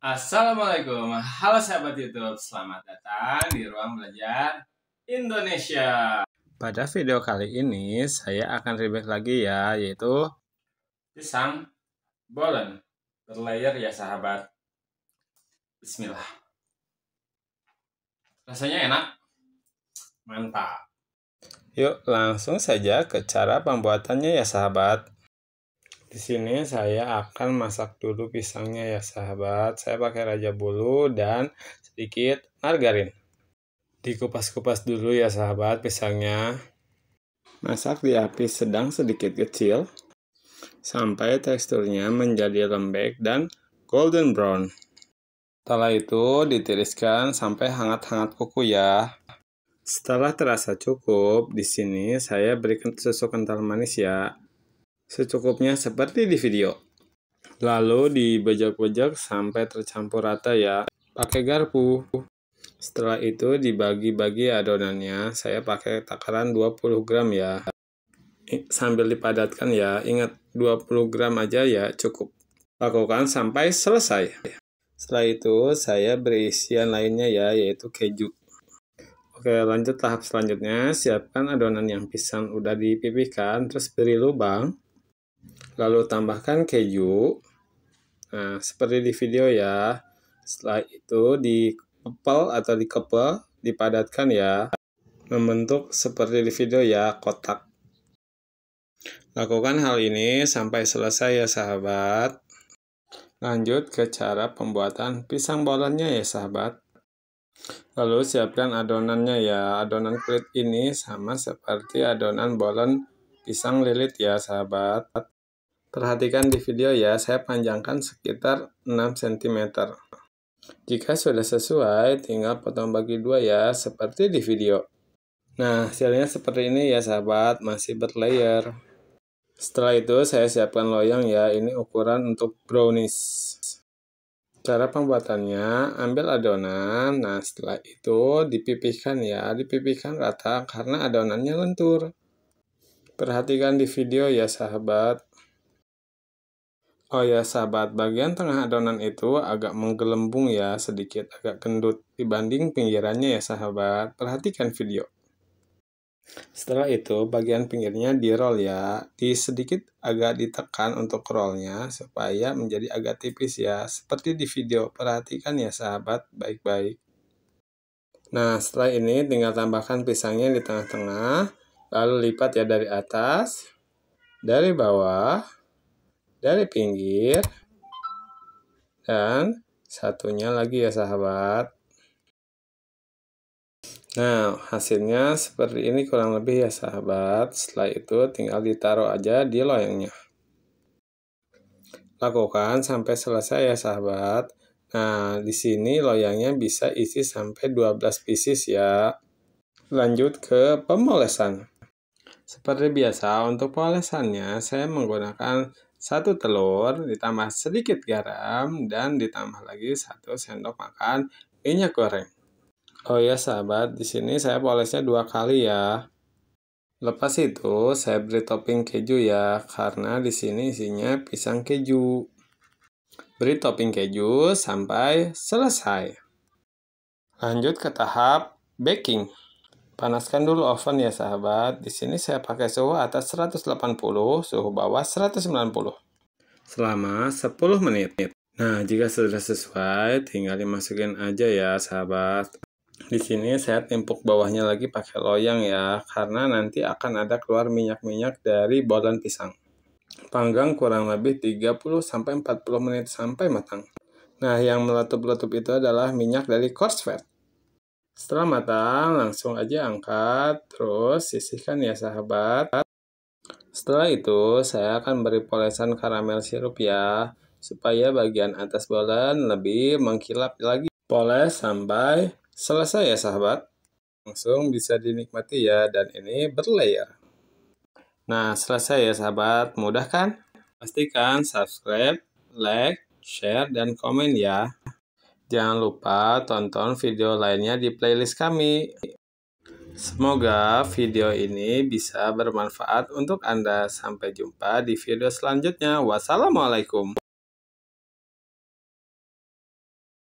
Assalamualaikum, halo sahabat YouTube, selamat datang di ruang belajar Indonesia. Pada video kali ini saya akan review lagi ya, yaitu pisang bolen berlayer ya sahabat. Bismillah. Rasanya enak, mantap. Yuk langsung saja ke cara pembuatannya ya sahabat. Di sini saya akan masak dulu pisangnya ya sahabat. Saya pakai raja bulu dan sedikit margarin. Dikupas-kupas dulu ya sahabat pisangnya. Masak di api sedang sedikit kecil sampai teksturnya menjadi lembek dan golden brown. Setelah itu ditiriskan sampai hangat-hangat kuku ya. Setelah terasa cukup, di sini saya berikan susu kental manis ya secukupnya seperti di video. Lalu dibejak bajak sampai tercampur rata ya, pakai garpu. Setelah itu dibagi-bagi adonannya, saya pakai takaran 20 gram ya. Sambil dipadatkan ya, ingat 20 gram aja ya cukup. Lakukan sampai selesai. Setelah itu saya beri isian lainnya ya, yaitu keju. Oke lanjut tahap selanjutnya, siapkan adonan yang pisang udah dipipihkan, terus beri lubang. Lalu tambahkan keju. Nah, seperti di video ya. Setelah itu dikepal atau dikepel, dipadatkan ya. Membentuk seperti di video ya, kotak. Lakukan hal ini sampai selesai ya sahabat. Lanjut ke cara pembuatan pisang bolennya ya sahabat. Lalu siapkan adonannya ya. Adonan kulit ini sama seperti adonan bolen pisang lilit ya sahabat. Perhatikan di video ya, saya panjangkan sekitar 6 cm. Jika sudah sesuai, tinggal potong bagi dua ya, seperti di video. Nah, hasilnya seperti ini ya sahabat, masih berlayer. Setelah itu, saya siapkan loyang ya, ini ukuran untuk brownies. Cara pembuatannya, ambil adonan, nah setelah itu dipipihkan ya, dipipihkan rata karena adonannya lentur. Perhatikan di video ya sahabat. Oh ya sahabat, bagian tengah adonan itu agak menggelembung ya, sedikit agak kendut dibanding pinggirannya ya sahabat. Perhatikan video. Setelah itu, bagian pinggirnya di-roll ya. Di sedikit agak ditekan untuk rollnya supaya menjadi agak tipis ya. Seperti di video, perhatikan ya sahabat baik-baik. Nah, setelah ini tinggal tambahkan pisangnya di tengah-tengah Lalu lipat ya dari atas, dari bawah, dari pinggir, dan satunya lagi ya sahabat. Nah, hasilnya seperti ini kurang lebih ya sahabat. Setelah itu tinggal ditaruh aja di loyangnya. Lakukan sampai selesai ya sahabat. Nah, di sini loyangnya bisa isi sampai 12 pieces ya. Lanjut ke pemolesan. Seperti biasa, untuk polesannya saya menggunakan satu telur, ditambah sedikit garam, dan ditambah lagi satu sendok makan minyak goreng. Oh ya sahabat, di sini saya polesnya dua kali ya. Lepas itu, saya beri topping keju ya, karena di sini isinya pisang keju. Beri topping keju sampai selesai. Lanjut ke tahap baking. Panaskan dulu oven ya sahabat. Di sini saya pakai suhu atas 180, suhu bawah 190. Selama 10 menit. Nah, jika sudah sesuai, tinggal dimasukin aja ya sahabat. Di sini saya timpuk bawahnya lagi pakai loyang ya, karena nanti akan ada keluar minyak-minyak dari bolan pisang. Panggang kurang lebih 30-40 menit sampai matang. Nah, yang meletup-letup itu adalah minyak dari coarse fat. Setelah matang, langsung aja angkat, terus sisihkan ya sahabat. Setelah itu, saya akan beri polesan karamel sirup ya, supaya bagian atas bolen lebih mengkilap lagi. Poles sampai selesai ya sahabat. Langsung bisa dinikmati ya, dan ini berlayer. Nah, selesai ya sahabat, mudah kan? Pastikan subscribe, like, share, dan komen ya. Jangan lupa tonton video lainnya di playlist kami. Semoga video ini bisa bermanfaat untuk Anda. Sampai jumpa di video selanjutnya. Wassalamualaikum.